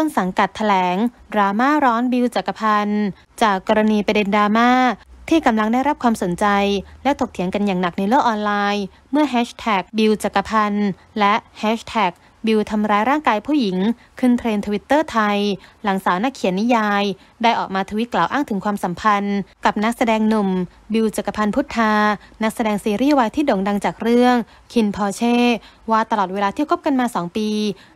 ต้นสังกัดถแถลง ดราม่าร้อนบิวจักรพันธ์จากกรณีประเด็นดราม่า ที่กำลังได้รับความสนใจและถกเถียงกันอย่างหนักในโลกออนไลน์ เมื่อแฮชแท็กบิวจักรพันธ์และแฮชแท็กบิวทำร้ายร่างกายผู้หญิง ขึ้นเทรนทวิตเตอร์ไทย หลังสาวนักเขียนนิยาย ได้ออกมาทวิตกล่าวอ้างถึงความสัมพันธ์ กับนักแสดงหนุ่ม บิวจักรพันธ์พุทธา นักแสดงซีรีส์วายที่โด่งดังจากเรื่องคินพอเช่ ว่าตลอดเวลาที่คบกันมา 2 ปี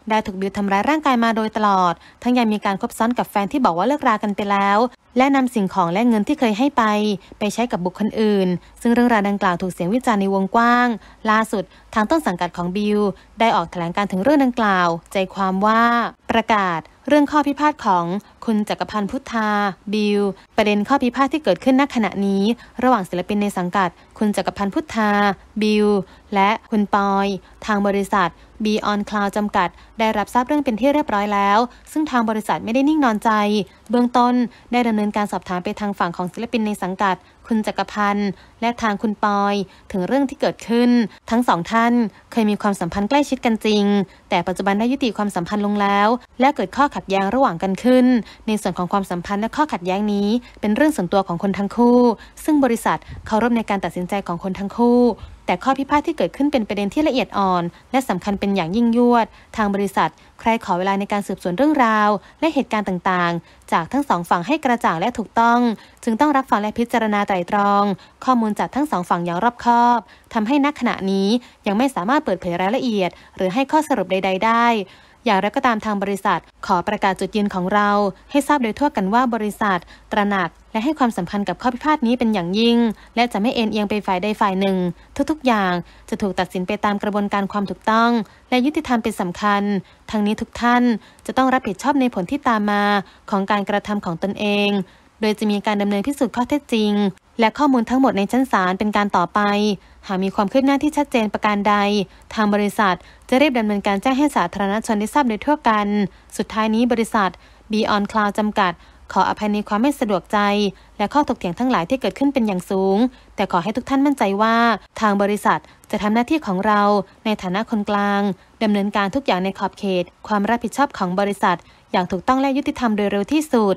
ได้ถูกบิวทำร้ายร่างกายมาโดยตลอด ทั้งยังมีการคบซ้อนกับแฟนที่บอกว่าเลิกรากันไปแล้วและนำสิ่งของและเงินที่เคยให้ไป ไปใช้กับบุคคลอื่น ซึ่งเรื่องราวดังกล่าวถูกเสียงวิจารณ์ในวงกว้าง ล่าสุด ทางต้นสังกัดของบิลได้ออกแถลงการถึงเรื่องดังกล่าว ใจความว่าประกาศ เรื่องข้อพิพาทของคุณจักรพันธ์พุทธาบิวประเด็นข้อพิพาทที่เกิดขึ้นณขณะนี้ ระหว่างศิลปินในสังกัด คุณจักรพันธ์พุทธาบิวและคุณปอย ทางบริษัท b ีออนคลาวจำกัด ได้รับทราบเรื่องเป็นที่เรียบร้อยแล้ว ซึ่งทางบริษัทไม่ได้นิ่งนอนใจ เบื้องต้นได้ดำเนินการสอบถามไปทางฝั่งของศิลปินในสังกัด คุณจักรพันธ์และทางคุณปอยถึงเรื่องที่เกิดขึ้น ทั้งสองท่านเคยมีความสัมพันธ์ใกล้ชิดกันจริง แต่ปัจจุบันได้ยุติความสัมพันธ์ลงแล้วและเกิดข้อขัดแย้งระหว่างกันขึ้น ในส่วนของความสัมพันธ์และข้อขัดแย้งนี้ เป็นเรื่องส่วนตัวของคนทั้งคู่ ซึ่งบริษัทเคารพในการตัดสินใจของคนทั้งคู่ แต่ข้อพิพาทที่เกิดขึ้นเป็นประเด็นที่ละเอียดอ่อน และสำคัญเป็นอย่างยิ่งยวด ทางบริษัท ใครขอเวลาในการสืบสวนเรื่องราว และเหตุการณ์ต่างๆ จากทั้งสองฝั่งให้กระจ่างและถูกต้อง จึงต้องรับฟังและพิจารณาไตร่ตรอง ข้อมูลจากทั้งสองฝั่งอย่างรอบคอบ ทำให้นักขณะนี้ยังไม่สามารถเปิดเผยรายละเอียด หรือให้ข้อสรุปใดๆได้อย่างไรก็ตามทางบริษัท ขอประกาศจุดยืนของเรา ให้ทราบโดยทั่วกันว่าบริษัทตระหนักและให้ความสำคัญกับข้อพิพาทนี้เป็นอย่างยิ่ง และจะไม่เอ็นเอียงไปฝ่ายใดฝ่ายหนึ่ง ทุกๆ อย่างจะถูกตัดสินไปตามกระบวนการความถูกต้อง และยุติธรรมเป็นสำคัญ ทั้งนี้ทุกท่านจะต้องรับผิดชอบในผลที่ตามมา ของการกระทำของตนเอง โดยจะมีการดำเนินพิสูจน์ข้อเท็จจริงและข้อมูลทั้งหมดในชั้นศาลเป็นการต่อไป หากมีความคืบหน้าที่ชัดเจนประการใด ทางบริษัทจะรีบดำเนินการแจ้งให้สาธารณชนได้ทราบโดยทั่วกัน สุดท้ายนี้บริษัท b ีออนคลาวจำกัด ขออภัยในความไม่สะดวกใจ และข้อถกเถียงทั้งหลายที่เกิดขึ้นเป็นอย่างสูง แต่ขอให้ทุกท่านมั่นใจว่า ทางบริษัทจะทำหน้าที่ของเราในฐานะคนกลางดำเนินการทุกอย่างในขอบเขต ความรับผิดชอบของบริษัท อย่างถูกต้องและยุติธรรมโดยเร็วที่สุด